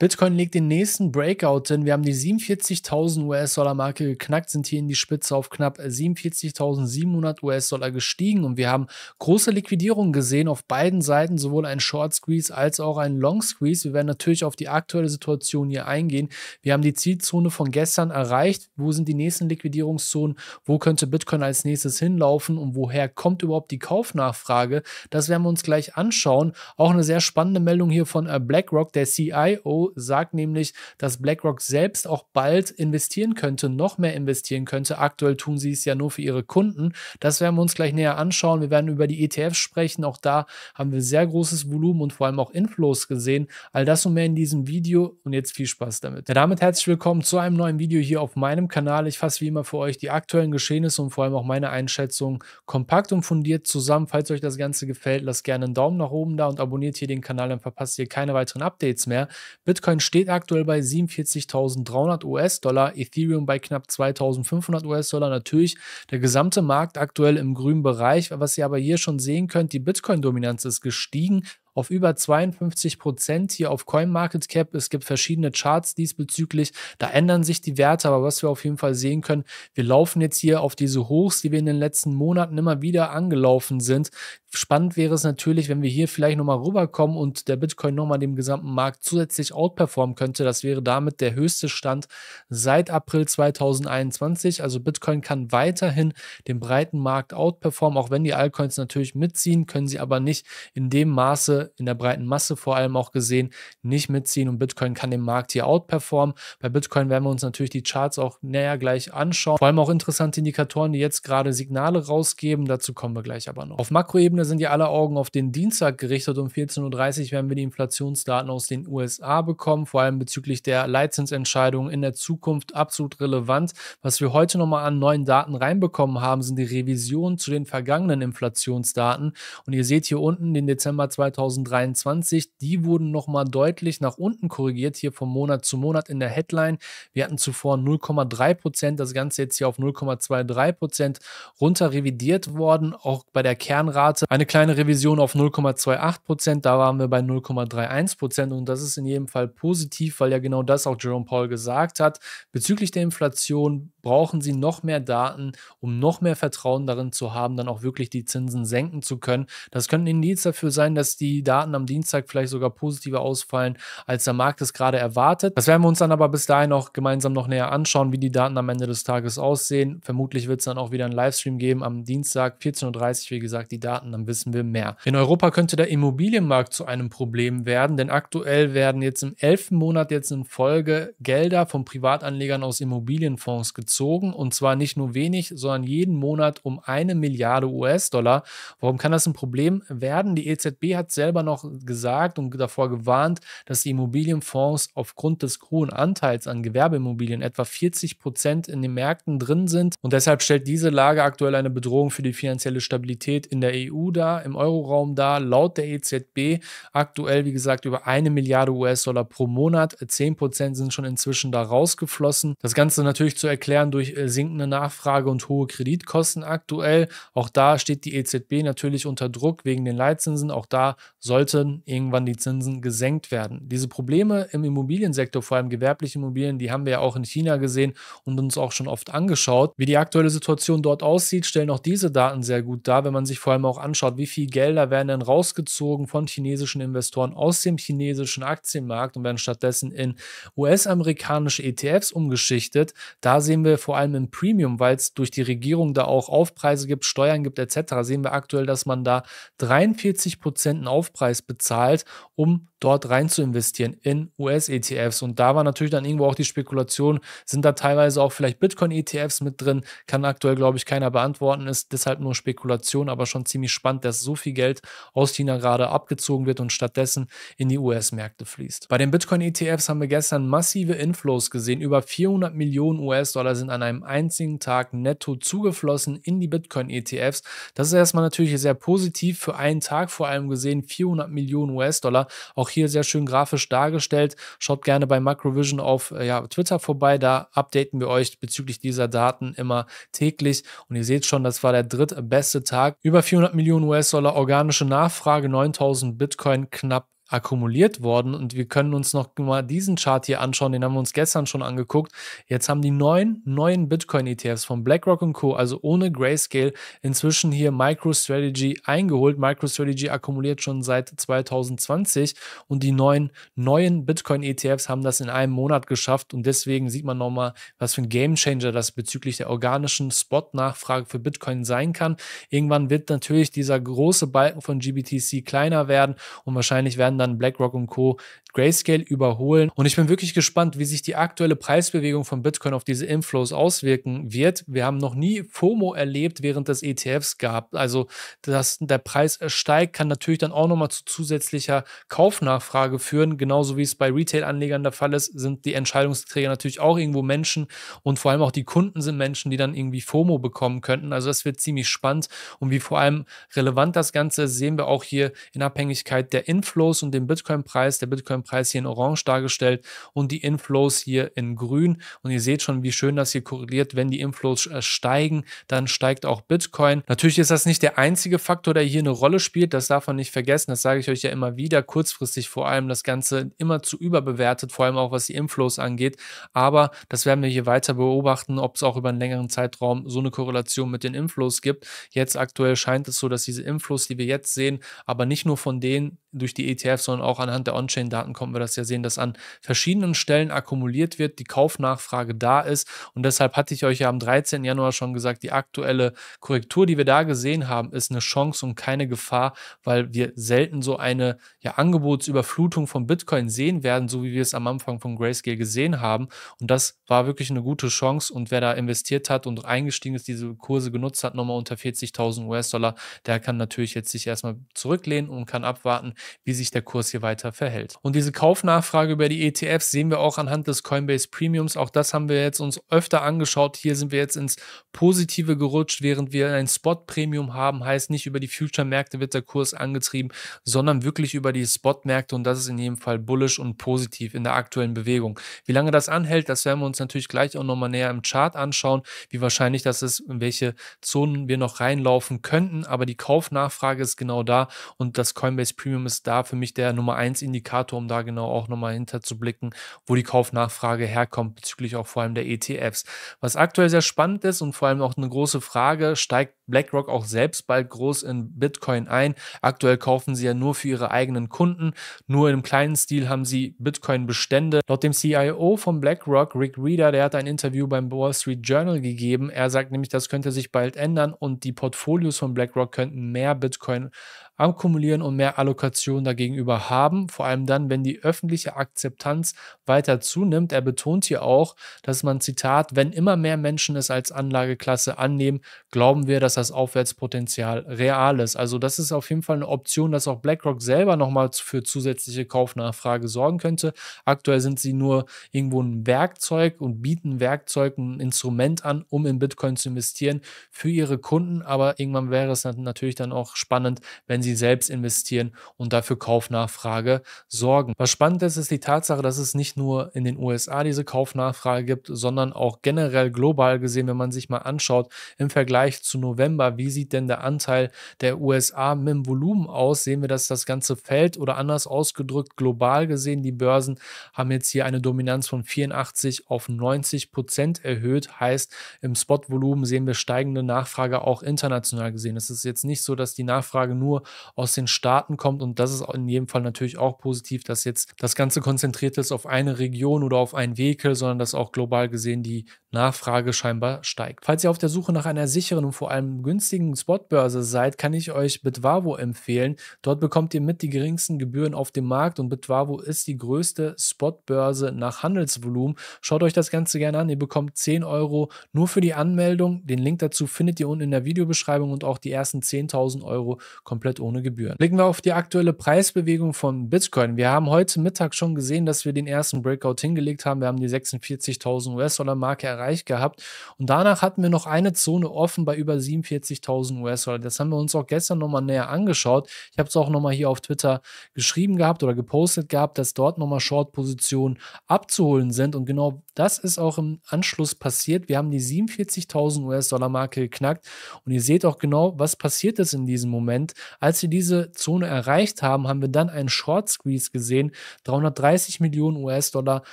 Bitcoin legt den nächsten Breakout hin. Wir haben die 47.000 US-Dollar-Marke geknackt, sind hier in die Spitze auf knapp 47.700 US-Dollar gestiegen und wir haben große Liquidierungen gesehen auf beiden Seiten, sowohl ein Short Squeeze als auch ein Long Squeeze. Wir werden natürlich auf die aktuelle Situation hier eingehen. Wir haben die Zielzone von gestern erreicht. Wo sind die nächsten Liquidierungszonen? Wo könnte Bitcoin als nächstes hinlaufen und woher kommt überhaupt die Kaufnachfrage? Das werden wir uns gleich anschauen. Auch eine sehr spannende Meldung hier von äh, BlackRock, der CIO sagt nämlich, dass BlackRock selbst auch bald investieren könnte, noch mehr investieren könnte. Aktuell tun sie es ja nur für ihre Kunden. Das werden wir uns gleich näher anschauen. Wir werden über die ETFs sprechen. Auch da haben wir sehr großes Volumen und vor allem auch Inflows gesehen. All das und mehr in diesem Video und jetzt viel Spaß damit. Ja, damit herzlich willkommen zu einem neuen Video hier auf meinem Kanal. Ich fasse wie immer für euch die aktuellen Geschehnisse und vor allem auch meine Einschätzung kompakt und fundiert zusammen. Falls euch das Ganze gefällt, lasst gerne einen Daumen nach oben da und abonniert hier den Kanal, dann verpasst ihr keine weiteren Updates mehr. Bis Bitcoin steht aktuell bei 47.300 US-Dollar, Ethereum bei knapp 2.500 US-Dollar. Natürlich der gesamte Markt aktuell im grünen Bereich. Was ihr aber hier schon sehen könnt, die Bitcoin-Dominanz ist gestiegen auf über 52 Prozent hier auf CoinMarketCap. Es gibt verschiedene Charts diesbezüglich. Da ändern sich die Werte, aber was wir auf jeden Fall sehen können, wir laufen jetzt hier auf diese Hochs, die wir in den letzten Monaten immer wieder angelaufen sind spannend wäre es natürlich, wenn wir hier vielleicht nochmal rüberkommen und der Bitcoin nochmal dem gesamten Markt zusätzlich outperformen könnte. Das wäre damit der höchste Stand seit April 2021. Also Bitcoin kann weiterhin den breiten Markt outperformen, auch wenn die Altcoins natürlich mitziehen, können sie aber nicht in dem Maße, in der breiten Masse vor allem auch gesehen, nicht mitziehen und Bitcoin kann den Markt hier outperformen. Bei Bitcoin werden wir uns natürlich die Charts auch näher gleich anschauen. Vor allem auch interessante Indikatoren, die jetzt gerade Signale rausgeben. Dazu kommen wir gleich aber noch. Auf Makroebene Wochenende sind ja alle Augen auf den Dienstag gerichtet. Um 14.30 Uhr werden wir die Inflationsdaten aus den USA bekommen, vor allem bezüglich der Leitzinsentscheidungen in der Zukunft absolut relevant. Was wir heute nochmal an neuen Daten reinbekommen haben, sind die Revisionen zu den vergangenen Inflationsdaten. Und ihr seht hier unten den Dezember 2023, die wurden nochmal deutlich nach unten korrigiert, hier von Monat zu Monat in der Headline. Wir hatten zuvor 0,3 Prozent, das Ganze jetzt hier auf 0,23 Prozent runter revidiert worden, auch bei der Kernrate eine kleine Revision auf 0,28 Prozent, da waren wir bei 0,31 Prozent und das ist in jedem Fall positiv, weil ja genau das auch Jerome Paul gesagt hat. Bezüglich der Inflation brauchen sie noch mehr Daten, um noch mehr Vertrauen darin zu haben, dann auch wirklich die Zinsen senken zu können. Das könnte ein Indiz dafür sein, dass die Daten am Dienstag vielleicht sogar positiver ausfallen, als der Markt es gerade erwartet. Das werden wir uns dann aber bis dahin auch gemeinsam noch näher anschauen, wie die Daten am Ende des Tages aussehen. Vermutlich wird es dann auch wieder einen Livestream geben am Dienstag 14.30 Uhr, wie gesagt, die Daten am wissen wir mehr. In Europa könnte der Immobilienmarkt zu einem Problem werden, denn aktuell werden jetzt im elften Monat jetzt in Folge Gelder von Privatanlegern aus Immobilienfonds gezogen und zwar nicht nur wenig, sondern jeden Monat um eine Milliarde US-Dollar. Warum kann das ein Problem werden? Die EZB hat selber noch gesagt und davor gewarnt, dass die Immobilienfonds aufgrund des hohen Anteils an Gewerbeimmobilien etwa 40 Prozent in den Märkten drin sind und deshalb stellt diese Lage aktuell eine Bedrohung für die finanzielle Stabilität in der EU da, im Euroraum da, laut der EZB aktuell, wie gesagt, über eine Milliarde US-Dollar pro Monat. 10% sind schon inzwischen da rausgeflossen. Das Ganze natürlich zu erklären durch äh, sinkende Nachfrage und hohe Kreditkosten aktuell. Auch da steht die EZB natürlich unter Druck wegen den Leitzinsen. Auch da sollten irgendwann die Zinsen gesenkt werden. Diese Probleme im Immobiliensektor, vor allem gewerbliche Immobilien, die haben wir ja auch in China gesehen und uns auch schon oft angeschaut. Wie die aktuelle Situation dort aussieht, stellen auch diese Daten sehr gut dar, wenn man sich vor allem auch anschaut, anschaut, wie viel Gelder werden denn rausgezogen von chinesischen Investoren aus dem chinesischen Aktienmarkt und werden stattdessen in US-amerikanische ETFs umgeschichtet, da sehen wir vor allem im Premium, weil es durch die Regierung da auch Aufpreise gibt, Steuern gibt etc., sehen wir aktuell, dass man da 43 Prozent Aufpreis bezahlt, um dort rein zu investieren in US-ETFs. Und da war natürlich dann irgendwo auch die Spekulation, sind da teilweise auch vielleicht Bitcoin-ETFs mit drin? Kann aktuell, glaube ich, keiner beantworten, ist deshalb nur Spekulation, aber schon ziemlich spannend, dass so viel Geld aus China gerade abgezogen wird und stattdessen in die US-Märkte fließt. Bei den Bitcoin-ETFs haben wir gestern massive Inflows gesehen. Über 400 Millionen US-Dollar sind an einem einzigen Tag netto zugeflossen in die Bitcoin-ETFs. Das ist erstmal natürlich sehr positiv für einen Tag vor allem gesehen, 400 Millionen US-Dollar. Auch hier sehr schön grafisch dargestellt. Schaut gerne bei Macrovision auf äh, ja, Twitter vorbei. Da updaten wir euch bezüglich dieser Daten immer täglich. Und ihr seht schon, das war der drittbeste Tag. Über 400 Millionen US-Dollar organische Nachfrage, 9000 Bitcoin, knapp akkumuliert worden. Und wir können uns noch mal diesen Chart hier anschauen, den haben wir uns gestern schon angeguckt. Jetzt haben die neun neuen Bitcoin-ETFs von BlackRock und Co., also ohne Grayscale, inzwischen hier MicroStrategy eingeholt. MicroStrategy akkumuliert schon seit 2020 und die neuen neuen Bitcoin-ETFs haben das in einem Monat geschafft. Und deswegen sieht man nochmal, was für ein Gamechanger das bezüglich der organischen Spot-Nachfrage für Bitcoin sein kann. Irgendwann wird natürlich dieser große Balken von GBTC kleiner werden und wahrscheinlich werden werden dann BlackRock und Co. Grayscale überholen. Und ich bin wirklich gespannt, wie sich die aktuelle Preisbewegung von Bitcoin auf diese Inflows auswirken wird. Wir haben noch nie FOMO erlebt, während es ETFs gab. Also, dass der Preis steigt, kann natürlich dann auch nochmal zu zusätzlicher Kaufnachfrage führen. Genauso wie es bei Retail-Anlegern der Fall ist, sind die Entscheidungsträger natürlich auch irgendwo Menschen und vor allem auch die Kunden sind Menschen, die dann irgendwie FOMO bekommen könnten. Also, das wird ziemlich spannend und wie vor allem relevant das Ganze ist, sehen wir auch hier in Abhängigkeit der Inflows und den Bitcoin-Preis. Der Bitcoin-Preis hier in orange dargestellt und die Inflows hier in grün. Und ihr seht schon, wie schön das hier korreliert. Wenn die Inflows äh, steigen, dann steigt auch Bitcoin. Natürlich ist das nicht der einzige Faktor, der hier eine Rolle spielt. Das darf man nicht vergessen. Das sage ich euch ja immer wieder. Kurzfristig vor allem das Ganze immer zu überbewertet, vor allem auch was die Inflows angeht. Aber das werden wir hier weiter beobachten, ob es auch über einen längeren Zeitraum so eine Korrelation mit den Inflows gibt. Jetzt aktuell scheint es so, dass diese Inflows, die wir jetzt sehen, aber nicht nur von denen durch die ETFs ETF, sondern auch anhand der On-Chain-Daten konnten wir das ja sehen, dass an verschiedenen Stellen akkumuliert wird, die Kaufnachfrage da ist. Und deshalb hatte ich euch ja am 13. Januar schon gesagt, die aktuelle Korrektur, die wir da gesehen haben, ist eine Chance und keine Gefahr, weil wir selten so eine ja, Angebotsüberflutung von Bitcoin sehen werden, so wie wir es am Anfang von Grayscale gesehen haben. Und das war wirklich eine gute Chance. Und wer da investiert hat und eingestiegen ist, diese Kurse genutzt hat, nochmal unter 40.000 US-Dollar, der kann natürlich jetzt sich erstmal zurücklehnen und kann abwarten, wie sich der Kurs hier weiter verhält. Und diese Kaufnachfrage über die ETFs sehen wir auch anhand des Coinbase Premiums. Auch das haben wir jetzt uns öfter angeschaut. Hier sind wir jetzt ins Positive gerutscht, während wir ein Spot-Premium haben. Heißt nicht über die Future-Märkte wird der Kurs angetrieben, sondern wirklich über die Spot-Märkte. Und das ist in jedem Fall bullish und positiv in der aktuellen Bewegung. Wie lange das anhält, das werden wir uns natürlich gleich auch nochmal näher im Chart anschauen, wie wahrscheinlich das ist, in welche Zonen wir noch reinlaufen könnten. Aber die Kaufnachfrage ist genau da und das Coinbase Premium ist da für mich der Nummer 1 Indikator, um da genau auch nochmal hinterzublicken, wo die Kaufnachfrage herkommt, bezüglich auch vor allem der ETFs. Was aktuell sehr spannend ist und vor allem auch eine große Frage, steigt BlackRock auch selbst bald groß in Bitcoin ein. Aktuell kaufen sie ja nur für ihre eigenen Kunden. Nur im kleinen Stil haben sie Bitcoin-Bestände. Laut dem CIO von BlackRock, Rick Reeder, der hat ein Interview beim Wall Street Journal gegeben. Er sagt nämlich, das könnte sich bald ändern und die Portfolios von BlackRock könnten mehr Bitcoin akkumulieren und mehr Allokation dagegenüber haben, vor allem dann, wenn die öffentliche Akzeptanz weiter zunimmt. Er betont hier auch, dass man, Zitat, wenn immer mehr Menschen es als Anlageklasse annehmen, glauben wir, dass das Aufwärtspotenzial real ist. Also das ist auf jeden Fall eine Option, dass auch BlackRock selber nochmal für zusätzliche Kaufnachfrage sorgen könnte. Aktuell sind sie nur irgendwo ein Werkzeug und bieten Werkzeug, ein Instrument an, um in Bitcoin zu investieren für ihre Kunden. Aber irgendwann wäre es natürlich dann auch spannend, wenn sie selbst investieren und dafür Kaufnachfrage sorgen. Was spannend ist, ist die Tatsache, dass es nicht nur in den USA diese Kaufnachfrage gibt, sondern auch generell global gesehen, wenn man sich mal anschaut, im Vergleich zu November, wie sieht denn der Anteil der USA mit dem Volumen aus, sehen wir, dass das Ganze fällt oder anders ausgedrückt, global gesehen, die Börsen haben jetzt hier eine Dominanz von 84 auf 90 Prozent erhöht, heißt im Spotvolumen sehen wir steigende Nachfrage auch international gesehen. Es ist jetzt nicht so, dass die Nachfrage nur aus den Staaten kommt. Und das ist in jedem Fall natürlich auch positiv, dass jetzt das Ganze konzentriert ist auf eine Region oder auf ein Vehikel, sondern dass auch global gesehen die Nachfrage scheinbar steigt. Falls ihr auf der Suche nach einer sicheren und vor allem günstigen Spotbörse seid, kann ich euch Bitwavo empfehlen. Dort bekommt ihr mit die geringsten Gebühren auf dem Markt und Bitwavo ist die größte Spotbörse nach Handelsvolumen. Schaut euch das Ganze gerne an. Ihr bekommt 10 Euro nur für die Anmeldung. Den Link dazu findet ihr unten in der Videobeschreibung und auch die ersten 10.000 Euro komplett ohne Gebühren. Blicken wir auf die aktuelle Preisbewegung von Bitcoin. Wir haben heute Mittag schon gesehen, dass wir den ersten Breakout hingelegt haben. Wir haben die 46.000 US-Dollar-Marke erreicht erreicht gehabt. Und danach hatten wir noch eine Zone offen bei über 47.000 US-Dollar. Das haben wir uns auch gestern nochmal näher angeschaut. Ich habe es auch nochmal hier auf Twitter geschrieben gehabt oder gepostet gehabt, dass dort nochmal Short-Positionen abzuholen sind. Und genau das ist auch im Anschluss passiert. Wir haben die 47.000 US-Dollar-Marke geknackt. Und ihr seht auch genau, was passiert ist in diesem Moment. Als wir diese Zone erreicht haben, haben wir dann einen Short-Squeeze gesehen. 330 Millionen US-Dollar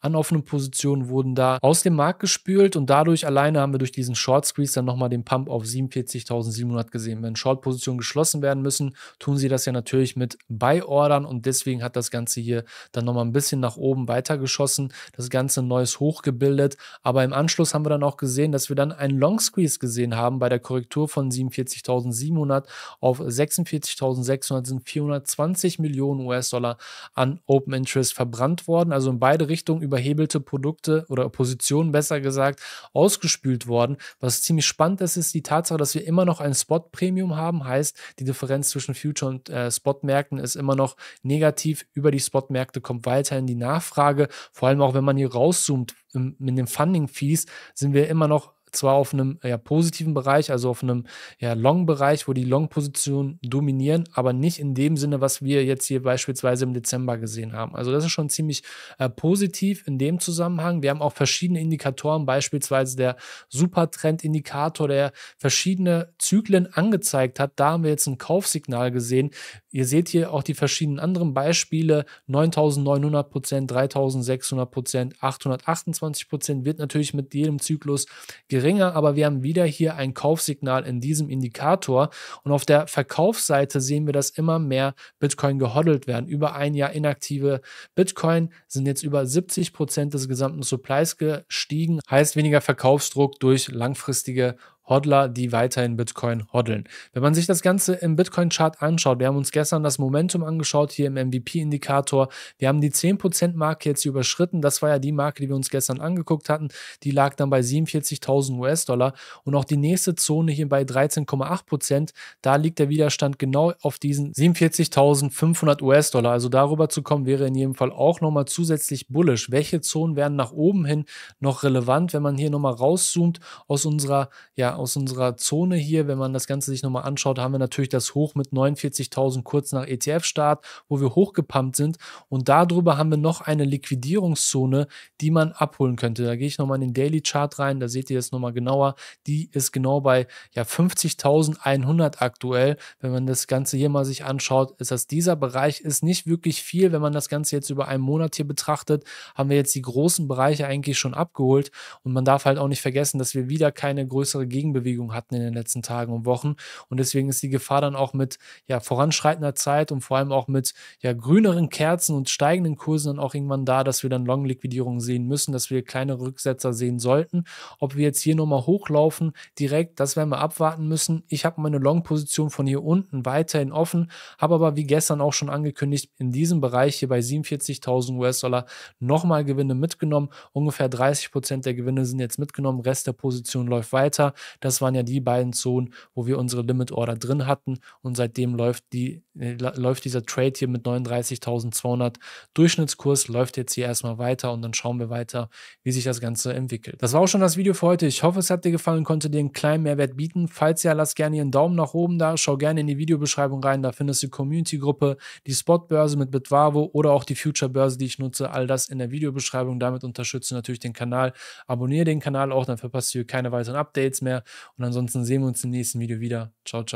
an offenen Positionen wurden da aus dem Markt gespült gefühlt und dadurch alleine haben wir durch diesen Short Squeeze dann nochmal den Pump auf 47.700 gesehen. Wenn Short-Positionen geschlossen werden müssen, tun sie das ja natürlich mit Beiordern und deswegen hat das Ganze hier dann nochmal ein bisschen nach oben weitergeschossen, das Ganze ein neues Hoch gebildet. Aber im Anschluss haben wir dann auch gesehen, dass wir dann einen Long Squeeze gesehen haben bei der Korrektur von 47.700 auf 46.600 sind 420 Millionen US-Dollar an Open Interest verbrannt worden. Also in beide Richtungen überhebelte Produkte oder Positionen besser gesagt gesagt, ausgespült worden. Was ziemlich spannend ist, ist die Tatsache, dass wir immer noch ein Spot-Premium haben. Heißt, die Differenz zwischen Future und äh, Spot-Märkten ist immer noch negativ. Über die Spot-Märkte kommt weiterhin die Nachfrage. Vor allem auch, wenn man hier rauszoomt, mit den Funding-Fees sind wir immer noch zwar auf einem äh, ja, positiven Bereich, also auf einem ja, Long-Bereich, wo die Long-Positionen dominieren, aber nicht in dem Sinne, was wir jetzt hier beispielsweise im Dezember gesehen haben. Also das ist schon ziemlich äh, positiv in dem Zusammenhang. Wir haben auch verschiedene Indikatoren, beispielsweise der Supertrend-Indikator, der verschiedene Zyklen angezeigt hat. Da haben wir jetzt ein Kaufsignal gesehen, Ihr seht hier auch die verschiedenen anderen Beispiele. 9900 Prozent, 3600 Prozent, 828 Prozent wird natürlich mit jedem Zyklus geringer, aber wir haben wieder hier ein Kaufsignal in diesem Indikator. Und auf der Verkaufsseite sehen wir, dass immer mehr Bitcoin gehoddelt werden. Über ein Jahr inaktive Bitcoin sind jetzt über 70 Prozent des gesamten Supplies gestiegen. Heißt weniger Verkaufsdruck durch langfristige Hodler, die weiterhin Bitcoin hodeln. Wenn man sich das Ganze im Bitcoin-Chart anschaut, wir haben uns gestern das Momentum angeschaut hier im MVP-Indikator. Wir haben die 10%-Marke jetzt überschritten. Das war ja die Marke, die wir uns gestern angeguckt hatten. Die lag dann bei 47.000 US-Dollar. Und auch die nächste Zone hier bei 13,8%, da liegt der Widerstand genau auf diesen 47.500 US-Dollar. Also darüber zu kommen, wäre in jedem Fall auch nochmal zusätzlich bullish. Welche Zonen wären nach oben hin noch relevant, wenn man hier nochmal rauszoomt aus unserer ja, aus unserer Zone hier, wenn man das Ganze sich nochmal anschaut, haben wir natürlich das Hoch mit 49.000 kurz nach ETF-Start, wo wir hochgepumpt sind. Und darüber haben wir noch eine Liquidierungszone, die man abholen könnte. Da gehe ich nochmal in den Daily Chart rein, da seht ihr das nochmal genauer. Die ist genau bei ja, 50.100 aktuell. Wenn man das Ganze hier mal sich anschaut, ist das dieser Bereich, ist nicht wirklich viel. Wenn man das Ganze jetzt über einen Monat hier betrachtet, haben wir jetzt die großen Bereiche eigentlich schon abgeholt. Und man darf halt auch nicht vergessen, dass wir wieder keine größere Gegenwart Gegenbewegung hatten in den letzten Tagen und Wochen. Und deswegen ist die Gefahr dann auch mit ja, voranschreitender Zeit und vor allem auch mit ja, grüneren Kerzen und steigenden Kursen dann auch irgendwann da, dass wir dann Long-Liquidierungen sehen müssen, dass wir kleine Rücksetzer sehen sollten. Ob wir jetzt hier nochmal hochlaufen, direkt, das werden wir abwarten müssen. Ich habe meine Long-Position von hier unten weiterhin offen, habe aber wie gestern auch schon angekündigt, in diesem Bereich hier bei 47.000 US-Dollar nochmal Gewinne mitgenommen. Ungefähr 30% Prozent der Gewinne sind jetzt mitgenommen, Rest der Position läuft weiter. Das waren ja die beiden Zonen, wo wir unsere Limit Order drin hatten und seitdem läuft, die, äh, läuft dieser Trade hier mit 39.200 Durchschnittskurs, läuft jetzt hier erstmal weiter und dann schauen wir weiter, wie sich das Ganze entwickelt. Das war auch schon das Video für heute. Ich hoffe, es hat dir gefallen, konnte dir einen kleinen Mehrwert bieten. Falls ja, lass gerne hier einen Daumen nach oben da, schau gerne in die Videobeschreibung rein, da findest du die Community-Gruppe, die Spotbörse mit Bitwavo oder auch die Future-Börse, die ich nutze, all das in der Videobeschreibung. Damit unterstützt du natürlich den Kanal. Abonniere den Kanal auch, dann verpasst du keine weiteren Updates mehr. Und ansonsten sehen wir uns im nächsten Video wieder. Ciao, ciao.